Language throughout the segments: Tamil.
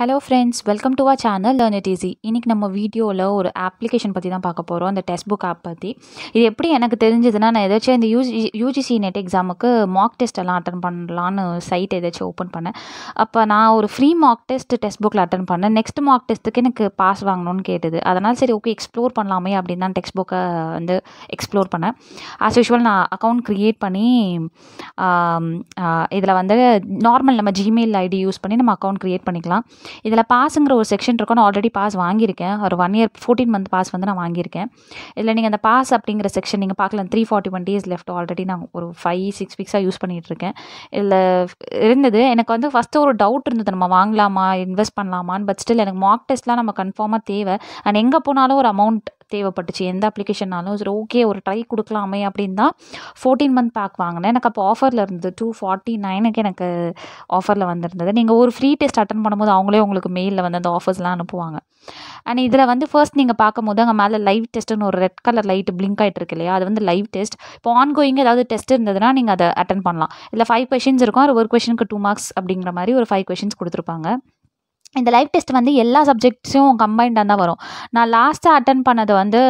hello friends welcome to our channel learn it easy இன்றைக்கி நம்ம வீடியோவில் ஒரு அப்ளிகேஷன் பற்றி தான் பார்க்க போகிறோம் அந்த டெஸ்ட் புக் ஆப் பற்றி இது எப்படி எனக்கு தெரிஞ்சதுன்னா நான் ஏதாச்சும் இந்த யூஜி யூஜிசி நெட் எக்ஸாமுக்கு மார்க் டெஸ்ட் எல்லாம் அட்டன் பண்ணலான்னு சைட் ஏதாச்சும் ஓப்பன் பண்ணேன் அப்போ நான் ஒரு ஃப்ரீ மார்க் டெஸ்ட் டெஸ்ட் புக்கில் அட்டன் பண்ணேன் நெக்ஸ்ட் மார்க் டெஸ்ட்டுக்கு எனக்கு பாஸ் வாங்கணும்னு கேட்டது அதனால் சரி ஓகே எக்ஸ்ப்ளோர் பண்ணலாமே அப்படின்னு தான் டெக்ஸ்ட் புக்கை வந்து எக்ஸ்ப்ளோர் பண்ணேன் ஆஸ் யூஷுவல் நான் அக்கௌண்ட் க்ரியேட் பண்ணி இதில் வந்து நார்மல் நம்ம ஜிமெயில் ஐடி யூஸ் பண்ணி நம்ம அக்கௌண்ட் க்ரியேட் பண்ணிக்கலாம் இதில் பாஸுங்கிற ஒரு செக்ஷன் இருக்கும் நான் ஆல்ரெடி பாஸ் வாங்கியிருக்கேன் ஒரு one year fourteen month pass வந்து நான் வாங்கியிருக்கேன் இதில் நீங்கள் அந்த பாஸ் அப்படிங்கிற செக்ஷன் நீங்கள் பார்க்கலாம் three forty one days left already நான் ஒரு ஃபைவ் சிக்ஸ் வீக்ஸாக யூஸ் பண்ணிகிட்ருக்கேன் இதில் இருந்தது எனக்கு வந்து ஃபஸ்ட்டு ஒரு டவுட் இருந்தது நம்ம வாங்கலாமா இன்வெஸ்ட் பண்ணலாமான்னு பட் ஸ்டில் எனக்கு மார்க் டெஸ்ட்லாம் நம்ம கன்ஃபார்மாக தேவை அண்ட் எங்கே போனாலும் ஒரு அமௌண்ட் தேவைப்பட்டுச்சு எந்த அப்ளிகேஷன்னாலும் சரி ஓகே ஒரு ட்ரை கொடுக்கலாமே அப்படின்னு தான் ஃபோர்டீன் மந்த் பேக் வாங்கினேன் எனக்கு அப்போ ஆஃபரில் இருந்தது டூ ஃபார்ட்டி நைனுக்கு எனக்கு ஆஃபரில் வந்திருந்தது நீங்கள் ஒரு ஃப்ரீ டெஸ்ட் அட்டன் பண்ணும்போது அவங்களே உங்களுக்கு மெயிலில் வந்து அந்த ஆஃபர்ஸ்லாம் அனுப்புவாங்க அண்ட் இதில் வந்து ஃபர்ஸ்ட் நீங்கள் பார்க்கும்போது அங்கே மேலே லைவ் டெஸ்ட்டுன்னு ஒரு ரெட் கலர் லைட் பிளிங்க் ஆகிட்டு இருக்கு இல்லையா அது வந்து லைவ் டெஸ்ட் இப்போ ஆன்கோயிங் ஏதாவது டெஸ்ட் இருந்ததுன்னா நீங்கள் அதை அட்டன் பண்ணலாம் இல்லை ஃபைவ் கொஷின்ஸ் இருக்கும் ஒரு ஒரு கொஷனுக்கு டூ மார்க்ஸ் அப்படிங்கிற மாதிரி ஒரு ஃபைவ் கொஷின்ஸ் கொடுத்துருப்பாங்க இந்த லைஃப் டெஸ்ட் வந்து எல்லா சப்ஜெக்ட்ஸும் கம்பைண்டாக தான் வரும் நான் லாஸ்ட்டாக அட்டன் பண்ணது வந்து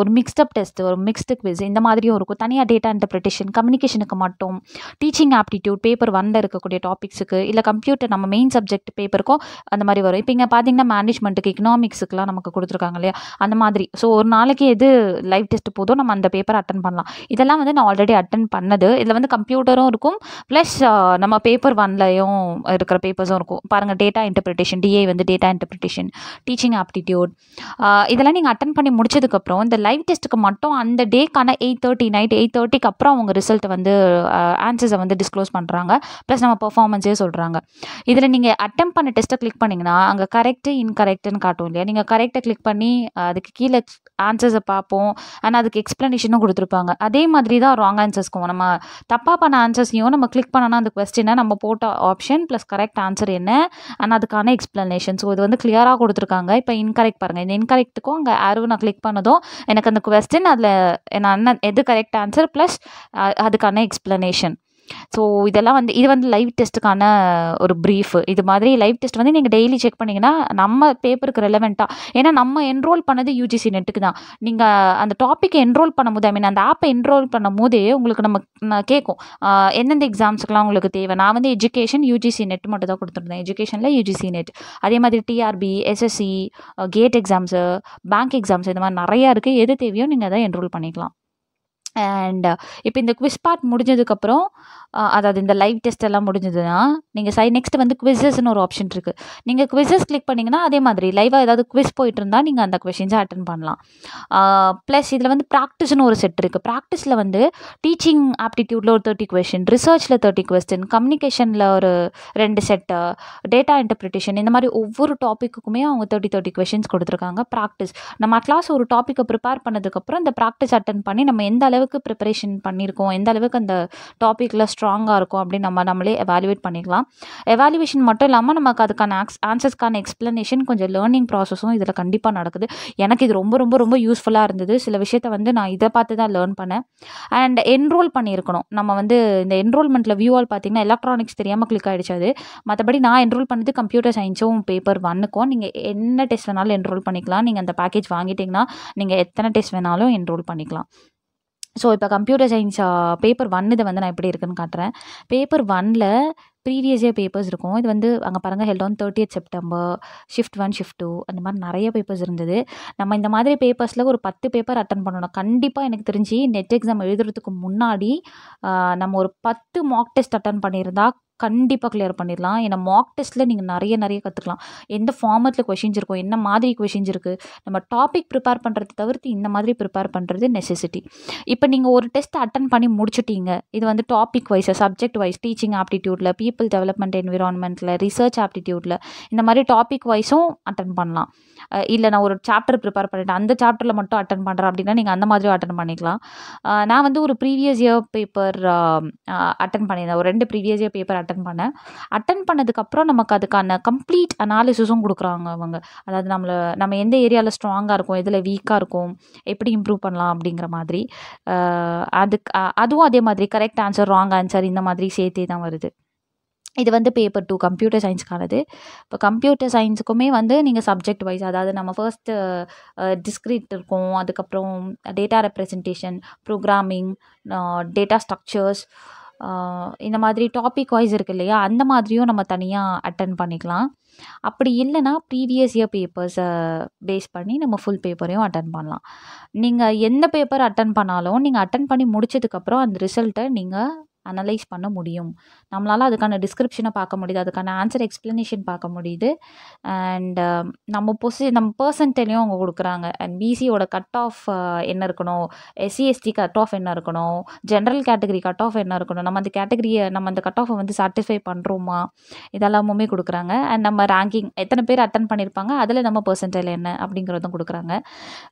ஒரு மிக்ஸ்டப் டெஸ்ட் ஒரு மிக்ஸ்டு குவிஸ் இந்த மாதிரியும் இருக்கும் தனியாக டேட்டா இன்டர்பிரிட்டேஷன் கம்யூனிகேஷனுக்கு மட்டும் டீச்சிங் ஆப்டிடியூட் பேப்பர் வந்து இருக்கக்கூடிய டாபிக்ஸுக்கு இல்லை கம்ப்யூட்டர் நம்ம மெயின் சப்ஜெக்ட் பேப்பருக்கும் அந்த மாதிரி வரும் இப்போ இங்கே பார்த்தீங்கன்னா மேனேஜ்மெண்ட்டுக்கு எக்கனாமிக்ஸுக்குலாம் நமக்கு கொடுத்துருக்காங்க இல்லையா அந்த மாதிரி ஸோ ஒரு நாளைக்கு எது லைவ் டெஸ்ட் போதும் நம்ம அந்த பேப்பர் அட்டன் பண்ணலாம் இதெல்லாம் வந்து நான் ஆல்ரெடி அட்டன் பண்ணது இதில் வந்து கம்ப்யூட்டரும் இருக்கும் ப்ளஸ் நம்ம பேப்பர் ஒன்லையும் இருக்கிற பேப்பர்ஸும் இருக்கும் பாருங்கள் டேட்டா இன்டர்பிரிட்டேஷன் டிஏ வந்து டேட்டா இன்டர்பிரிட்டேஷன் டீச்சிங் ஆப்டிடியூட் இதெல்லாம் நீங்கள் அட்டன் பண்ணி முடிச்சதுக்கப்புறம் இந்த லைவ் டெஸ்ட்டுக்கு மட்டும் அந்த டேக்கான எயிட் தேர்ட்டி நைட் எயிட் தேர்ட்டிக்கு அப்புறம் அவங்க ரிசல்ட் வந்து ஆன்சர்ஸை வந்து டிஸ்க்ளோஸ் பண்ணுறாங்க ப்ளஸ் நம்ம பர்ஃபார்மன்ஸே சொல்கிறாங்க இதில் நீங்கள் அட்டம் பண்ண டெஸ்ட்டை கிளிக் பண்ணிங்கன்னா அங்கே கரெக்டு இன்கரெக்டுன்னு காட்டும் இல்லையா நீங்கள் கரெக்டாக கிளிக் பண்ணி அதுக்கு கீழே ஆன்சர்ஸை பார்ப்போம் ஆனால் அதுக்கு எக்ஸ்ப்ளனேஷனும் கொடுத்துருப்பாங்க அதே மாதிரி தான் ராங் ஆன்சர்ஸ்க்கும் நம்ம தப்பாக பண்ண ஆன்சர்ஸையும் நம்ம கிளிக் பண்ணோன்னா அந்த கொஸ்டினை நம்ம போட்ட ஆப்ஷன் ப்ளஸ் கரெக்ட் ஆன்சர் என்ன ஆனால் அதுக்கான எக்ஸ் எக்ஸ்ப்ளனேஷன் ஸோ இது வந்து கிளியராக கொடுத்துருக்காங்க இப்போ இன்கரெக்ட் பாருங்கள் இந்த இன்கரெக்ட்டுக்கும் அங்கே ஆர்வம் நான் கிளிக் பண்ணதும் எனக்கு அந்த கொஸ்டின் அதில் நான் என்ன எது கரெக்ட் ஆன்சர் ப்ளஸ் அதுக்கான எக்ஸ்ப்ளனேஷன் ஸோ இதெல்லாம் வந்து இது வந்து லைவ் டெஸ்ட்டுக்கான ஒரு ப்ரீஃபு இது மாதிரி லைவ் டெஸ்ட் வந்து நீங்கள் டெய்லி செக் பண்ணிங்கன்னா நம்ம பேப்பருக்கு ரெலவெண்ட்டாக ஏன்னா நம்ம என்ரோல் பண்ணது யூஜிசி நெட்டுக்கு தான் நீங்கள் அந்த டாப்பிக் என்ரோல் பண்ணும்போது ஐ மீன் அந்த ஆப்பை என்ரோல் பண்ணும்போதே உங்களுக்கு நம்ம கேட்கும் எந்தெந்த எக்ஸாம்ஸுக்கெலாம் உங்களுக்கு தேவை நான் வந்து எஜுகேஷன் யூஜிசி நெட் மட்டும் தான் கொடுத்துருந்தேன் எஜுகேஷனில் யூஜிசி நெட் அதே மாதிரி TRB SSC GATE exams bank exams இந்த மாதிரி நிறையா இருக்குது எது தேவையோ நீங்கள் அதை என்ரோல் பண்ணிக்கலாம் அண்ட் uh, இப்போ இந்த குவிஸ் பார்ட் முடிஞ்சதுக்கப்புறம் uh, அதாவது இந்த லைவ் டெஸ்ட் எல்லாம் முடிஞ்சதுன்னா நீங்கள் சை நெக்ஸ்ட் வந்து குவிஸஸ்னு ஒரு ஆப்ஷன் இருக்குது நீங்கள் குவிஸஸ் கிளிக் பண்ணிங்கன்னா அதே மாதிரி லைவாக ஏதாவது குவிஸ் போயிட்டு இருந்தால் நீங்கள் அந்த கொஷின்ஸை அட்டன் பண்ணலாம் ப்ளஸ் uh, இதில் வந்து ப்ராக்டிஸ்னு ஒரு செட் இருக்குது ப்ராக்டிஸில் வந்து டீச்சிங் ஆப்டிடியூட்டில் ஒரு தேர்ட்டி கொஷின் ரிசர்ச்சில் தேர்ட்டி கொஸ்டின் கம்யூனிகேஷனில் ஒரு ரெண்டு செட்டு டேட்டா இன்டர்பிரிட்டேஷன் இந்த மாதிரி ஒவ்வொரு டாப்பிக்குமே அவங்க தேர்ட்டி தேர்ட்டி கொஷின்ஸ் கொடுத்துருக்காங்க ப்ராக்டிஸ் நம்ம அட்லாஸ் ஒரு டாப்பிக்கை ப்ரிப்பேர் பண்ணதுக்கப்புறம் இந்த ப்ராக்டிஸ் அட்டன் பண்ணி நம்ம எந்த அளவு அளவுக்கு ப்ரிப்பரேஷன் பண்ணியிருக்கோம் எந்த அளவுக்கு அந்த டாப்பிக்கில் ஸ்ட்ராங்காக இருக்கும் அப்படின்னு நம்ம நம்மளே எவாலுவேட் பண்ணிக்கலாம் எவாலுவேஷன் மட்டும் இல்லாமல் நமக்கு அதுக்கான ஆக்ஸ் ஆன்சர்ஸ்க்கான எக்ஸ்ப்ளனேஷன் கொஞ்சம் லேர்னிங் ப்ராசஸும் இதில் கண்டிப்பாக நடக்குது எனக்கு இது ரொம்ப ரொம்ப ரொம்ப யூஸ்ஃபுல்லாக இருந்தது சில விஷயத்த வந்து நான் இதை பார்த்து தான் லேர்ன் பண்ணேன் அண்ட் என்ரோல் பண்ணியிருக்கணும் நம்ம வந்து இந்த என்ரோல்மெண்ட்டில் வியூ ஆல் பார்த்தீங்கன்னா எலக்ட்ரானிக்ஸ் தெரியாமல் கிளிக் ஆகிடுச்சு அது மற்றபடி நான் என்ரோல் பண்ணது கம்ப்யூட்டர் சயின்ஸும் பேப்பர் ஒன்னுக்கும் நீங்கள் என்ன டெஸ்ட் வேணாலும் என்ரோல் பண்ணிக்கலாம் நீங்கள் அந்த பேக்கேஜ் வாங்கிட்டிங்கன்னா நீங்கள் எத்தனை டெஸ்ட் வேணாலும் என்ரோல் பண்ணிக்கலாம் ஸோ இப்போ கம்ப்யூட்டர் சயின்ஸ் பேப்பர் ஒன் இதை வந்து நான் எப்படி இருக்குதுன்னு காட்டுறேன் பேப்பர் ஒன்னில் ப்ரீவியஸ் இயர் பேப்பர்ஸ் இருக்கும் இது வந்து அங்கே பாருங்கள் held on thirtieth September shift one shift two அந்த மாதிரி நிறைய பேப்பர்ஸ் இருந்தது நம்ம இந்த மாதிரி பேப்பர்ஸில் ஒரு பத்து பேப்பர் அட்டன் பண்ணணும் கண்டிப்பாக எனக்கு தெரிஞ்சு நெட் எக்ஸாம் எழுதுறதுக்கு முன்னாடி நம்ம ஒரு பத்து மாக் டெஸ்ட் அட்டன் பண்ணியிருந்தால் கண்டிப்பாக கிளியர் பண்ணிடலாம் ஏன்னா மாக் டெஸ்ட்டில் நீங்கள் நிறைய நிறைய கற்றுக்கலாம் எந்த ஃபார்மேட்டில் கொஷின்ஸ் இருக்கும் என்ன மாதிரி கொஷின்ஸ் இருக்குது நம்ம டாபிக் ப்ரிப்பேர் பண்ணுறது தவிர்த்து இந்த மாதிரி ப்ரிப்பேர் பண்ணுறது நெசசிட்டி இப்போ நீங்கள் ஒரு டெஸ்ட் அட்டன் பண்ணி முடிச்சுட்டீங்க இது வந்து topic wise subject wise teaching ஆப்டிடியூட்டில் பீப்புள் டெவலப்மெண்ட் என்விரான்மெண்ட்டில் ரிசர்ச் ஆப்டிடியூட்டில் இந்த மாதிரி டாபிக் வைஸும் அட்டன் பண்ணலாம் இல்லை நான் ஒரு சாப்டர் ப்ரிப்பேர் பண்ணிட்டேன் அந்த சாப்டரில் மட்டும் அட்டன் பண்ணுறேன் அப்படின்னா நீங்கள் அந்த மாதிரியும் அட்டன் பண்ணிக்கலாம் நான் வந்து ஒரு ப்ரீவியஸ் இயர் பேப்பர் அட்டன் பண்ணியிருந்தேன் ஒரு ரெண்டு previous year paper attend attend பண்ணேன் அட்டன் பண்ணதுக்கப்புறம் நமக்கு அதுக்கான கம்ப்ளீட் அனாலிசிஸும் கொடுக்குறாங்க அவங்க அதாவது நம்மளை நம்ம எந்த ஏரியாவில் ஸ்ட்ராங்காக இருக்கும் எதில் வீக்காக இருக்கும் எப்படி இம்ப்ரூவ் பண்ணலாம் அப்படிங்கிற மாதிரி அதுக்கு அதுவும் அதே மாதிரி கரெக்ட் ஆன்சர் ராங் ஆன்சர் இந்த மாதிரி சேர்த்தே தான் வருது இது வந்து பேப்பர் டூ கம்ப்யூட்டர் சயின்ஸ்க்கானது இப்போ கம்ப்யூட்டர் சயின்ஸுக்குமே வந்து நீங்கள் சப்ஜெக்ட் வைஸ் அதாவது நம்ம ஃபர்ஸ்ட்டு டிஸ்கிரிட் இருக்கும் அதுக்கப்புறம் data representation programming data structures இந்த மாதிரி டாபிக் வைஸ் இருக்குது இல்லையா அந்த மாதிரியும் நம்ம தனியாக அட்டன் பண்ணிக்கலாம் அப்படி இல்லைன்னா ப்ரீவியஸ் இயர் பேப்பர்ஸை பேஸ் பண்ணி நம்ம ஃபுல் பேப்பரையும் அட்டன் பண்ணலாம் நீங்கள் எந்த பேப்பர் அட்டன் பண்ணாலும் நீங்கள் அட்டன் பண்ணி முடிச்சதுக்கப்புறம் அந்த ரிசல்ட்டை நீங்கள் அனலைஸ் பண்ண முடியும் நம்மளால் அதுக்கான டிஸ்கிரிப்ஷனை பார்க்க முடியுது அதுக்கான ஆன்சர் எக்ஸ்ப்ளனேஷன் பார்க்க முடியுது அண்ட் um, நம்ம பொசி நம்ம பர்சன்டேலையும் அவங்க கொடுக்குறாங்க அண்ட் பிசியோட கட் ஆஃப் என்ன இருக்கணும் எஸ்சிஎஸ்டி கட் ஆஃப் என்ன இருக்கணும் ஜென்ரல் கேட்டகரி கட் ஆஃப் என்ன இருக்கணும் நம்ம அந்த கேட்டகரியை நம்ம அந்த கட் ஆஃபை வந்து சாட்டிஸ்ஃபை பண்ணுறோமா இதெல்லாமுமே கொடுக்குறாங்க அண்ட் நம்ம ரேங்கிங் எத்தனை பேர் அட்டன் பண்ணியிருப்பாங்க அதில் நம்ம பர்சன்டேஜ் என்ன அப்படிங்கிறதும் கொடுக்குறாங்க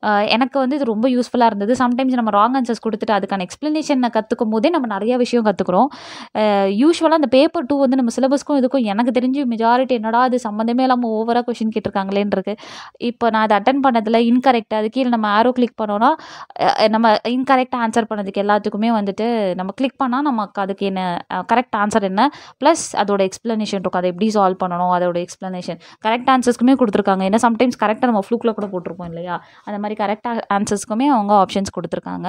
uh, எனக்கு வந்து இது ரொம்ப யூஸ்ஃபுல்லாக இருந்தது சம்டைம்ஸ் நம்ம ராங் ஆன்சர்ஸ் கொடுத்துட்டு அதுக்கான எக்ஸ்ப்ளனேஷனை கற்றுக்கும் போதே நம்ம நிறைய விஷயம் கற்றுக்குறோம் யூஸ்வலாக அந்த பேப்பர் டூ வந்து நம்ம சிலபஸ்க்கும் இதுக்கும் எனக்கு தெரிஞ்சு மெஜாரிட்டி என்னடா அது சம்மந்தமே இல்லாமல் ஓவராக கொஷின் இருக்குது இப்போ நான் அதை அட்டன் பண்ணதில் இன்கரெக்டாக அது கீழே நம்ம ஆரோ கிளிக் பண்ணோன்னா நம்ம இன்கரெக்டாக ஆன்சர் பண்ணதுக்கு எல்லாத்துக்குமே வந்துட்டு நம்ம கிளிக் பண்ணால் நமக்கு அதுக்கு என்ன கரெக்ட் ஆன்சர் என்ன ப்ளஸ் அதோட எக்ஸ்ப்ளனேஷன் இருக்கும் அதை எப்படி சால்வ் பண்ணணும் அதோட எக்ஸ்ப்ளனேஷன் கரெக்ட் ஆன்சர்ஸ்க்குமே கொடுத்துருக்காங்க ஏன்னா சம்டைம்ஸ் கரெக்டாக நம்ம ஃப்ளூக்கில் கூட போட்டிருப்போம் இல்லையா அந்த மாதிரி கரெக்டாக ஆன்சர்ஸ்க்குமே அவங்க ஆப்ஷன்ஸ் கொடுத்துருக்காங்க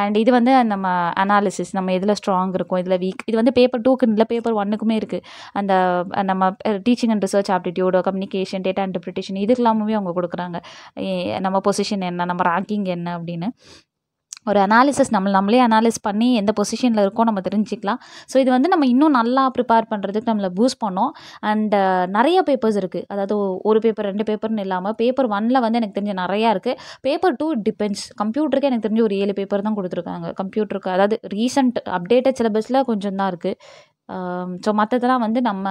அண்ட் இது வந்து நம்ம அனாலிசிஸ் நம்ம எதில் ஸ்ட்ராங் ஸ்ட்ராங் இருக்கும் இதில் வீக் இது வந்து பேப்பர் டூக்கு இல்லை பேப்பர் ஒன்றுக்குமே இருக்குது அந்த நம்ம டீச்சிங் அண்ட் ரிசர்ச் ஆப்டிடியூடோ கம்யூனிகேஷன் டேட்டா இன்டர்பிரிட்டேஷன் இதுக்கெல்லாமே அவங்க கொடுக்குறாங்க நம்ம பொசிஷன் என்ன நம்ம ரேங்கிங் என்ன அப்படின்னு ஒரு அனாலிசிஸ் நம்ம நம்மளே அனாலிஸ் பண்ணி எந்த பொசிஷனில் இருக்கோ நம்ம தெரிஞ்சிக்கலாம் ஸோ இது வந்து நம்ம இன்னும் நல்லா ப்ரிப்பேர் பண்ணுறதுக்கு நம்மளை பூஸ்ட் பண்ணோம் அண்ட் நிறைய பேப்பர்ஸ் இருக்குது அதாவது ஒரு பேப்பர் ரெண்டு பேப்பர்னு இல்லாமல் பேப்பர் ஒனில் வந்து எனக்கு தெரிஞ்ச நிறையா இருக்குது பேப்பர் டூ டிபெண்ட்ஸ் கம்ப்யூட்டருக்கு எனக்கு தெரிஞ்ச ஒரு ஏழு பேப்பர் தான் கொடுத்துருக்காங்க கம்ப்யூட்டருக்கு அதாவது ரீசெண்ட் அப்டேட்டட் சிலபஸில் கொஞ்சம் தான் இருக்குது ஸோ மற்றதெல்லாம் வந்து நம்ம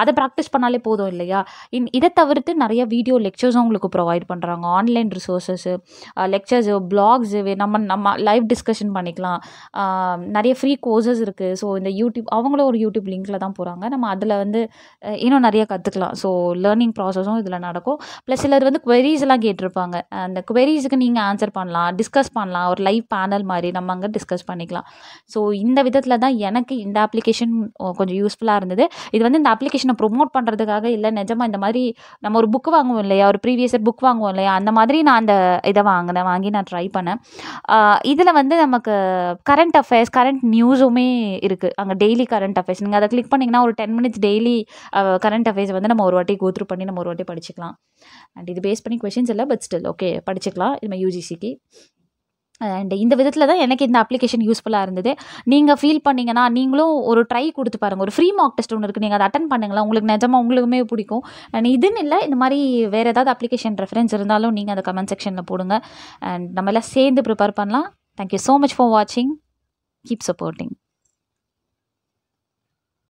அதை ப்ராக்டிஸ் பண்ணாலே போதும் இல்லையா இன் இதை தவிர்த்து நிறைய வீடியோ லெக்சர்ஸும் உங்களுக்கு ப்ரொவைட் பண்ணுறாங்க ஆன்லைன் ரிசோர்ஸஸ்ஸு லெக்சர்ஸு பிளாக்ஸு நம்ம நம்ம லைவ் டிஸ்கஷன் பண்ணிக்கலாம் நிறைய ஃப்ரீ கோர்சஸ் இருக்குது ஸோ இந்த யூடியூப் அவங்களும் ஒரு யூடியூப் லிங்கில் தான் போகிறாங்க நம்ம அதில் வந்து இன்னும் நிறைய கற்றுக்கலாம் ஸோ லேர்னிங் ப்ராசஸும் இதில் நடக்கும் ப்ளஸ் சிலர் வந்து குவெரிஸ் எல்லாம் கேட்டிருப்பாங்க அந்த குவெரிஸுக்கு நீங்கள் ஆன்சர் பண்ணலாம் டிஸ்கஸ் பண்ணலாம் ஒரு லைவ் பேனல் மாதிரி நம்ம அங்கே டிஸ்கஸ் பண்ணிக்கலாம் ஸோ இந்த விதத்தில் தான் எனக்கு இந்த அப்ளிகேஷன் கொஞ்சம் யூஸ்ஃபுல்லாக இருந்தது இது வந்து இந்த அப்ளிகேஷனை ப்ரொமோட் பண்ணுறதுக்காக இல்லை நிஜமாக இந்த மாதிரி நம்ம ஒரு புக் வாங்குவோம் இல்லையா ஒரு ப்ரீவியஸ் இயர் புக் வாங்குவோம் இல்லையா அந்த மாதிரி நான் அந்த இதை வாங்கினேன் வாங்கி நான் ட்ரை பண்ணேன் இதில் வந்து நமக்கு கரண்ட் அஃபேர்ஸ் கரண்ட் நியூஸுமே இருக்குது அங்கே டெய்லி கரண்ட் அஃபேர்ஸ் நீங்கள் அதை கிளிக் பண்ணிங்கன்னா ஒரு ten minutes daily current affairs வந்து நம்ம ஒரு வாட்டி கோத்ரூ பண்ணி நம்ம ஒரு வாட்டி படிச்சுக்கலாம் அண்ட் இது பேஸ் பண்ணி கொஷின்ஸ் இல்லை பட் ஸ்டில் ஓகே படிச்சுக்கலாம் இது மாதிரி யூஜிசிக்கு அண்ட் இந்த விதத்தில் தான் எனக்கு இந்த அப்ளிகேஷன் யூஸ்ஃபுல்லாக இருந்தது நீங்கள் ஃபீல் பண்ணிங்கன்னா நீங்களும் ஒரு ட்ரை கொடுத்து பாருங்கள் ஒரு ஃப்ரீ மார்க் டெஸ்ட் ஒன்று இருக்குது நீங்கள் அதை அட்டன் பண்ணுங்களா உங்களுக்கு நிஜமாக உங்களுக்குமே பிடிக்கும் அண்ட் இதுன்னு இல்லை இந்த மாதிரி வேறு ஏதாவது அப்ளிகேஷன் ரெஃபரன்ஸ் இருந்தாலும் நீங்கள் அதை கமெண்ட் செக்ஷனில் போடுங்க அண்ட் நம்ம எல்லாம் சேர்ந்து ப்ரிப்பேர் பண்ணலாம் தேங்க்யூ ஸோ மச் ஃபார் வாட்சிங் கீப் சப்போர்ட்டிங்